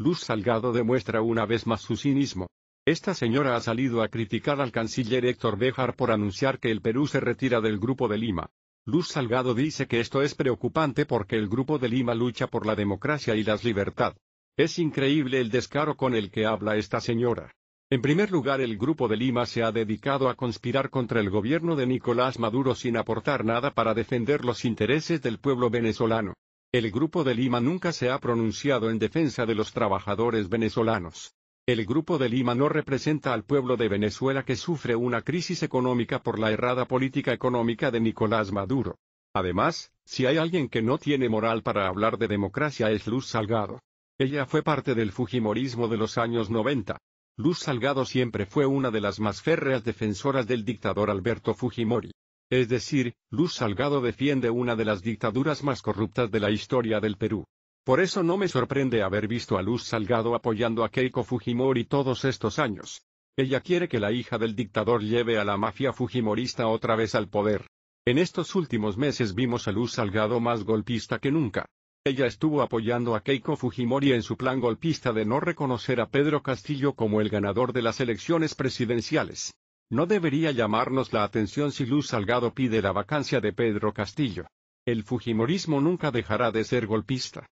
Luz Salgado demuestra una vez más su cinismo. Esta señora ha salido a criticar al canciller Héctor Béjar por anunciar que el Perú se retira del Grupo de Lima. Luz Salgado dice que esto es preocupante porque el Grupo de Lima lucha por la democracia y las libertad. Es increíble el descaro con el que habla esta señora. En primer lugar, el Grupo de Lima se ha dedicado a conspirar contra el gobierno de Nicolás Maduro sin aportar nada para defender los intereses del pueblo venezolano. El Grupo de Lima nunca se ha pronunciado en defensa de los trabajadores venezolanos. El Grupo de Lima no representa al pueblo de Venezuela que sufre una crisis económica por la errada política económica de Nicolás Maduro. Además, si hay alguien que no tiene moral para hablar de democracia es Luz Salgado. Ella fue parte del Fujimorismo de los años 90. Luz Salgado siempre fue una de las más férreas defensoras del dictador Alberto Fujimori. Es decir, Luz Salgado defiende una de las dictaduras más corruptas de la historia del Perú. Por eso no me sorprende haber visto a Luz Salgado apoyando a Keiko Fujimori todos estos años. Ella quiere que la hija del dictador lleve a la mafia fujimorista otra vez al poder. En estos últimos meses vimos a Luz Salgado más golpista que nunca. Ella estuvo apoyando a Keiko Fujimori en su plan golpista de no reconocer a Pedro Castillo como el ganador de las elecciones presidenciales. No debería llamarnos la atención si Luz Salgado pide la vacancia de Pedro Castillo. El Fujimorismo nunca dejará de ser golpista.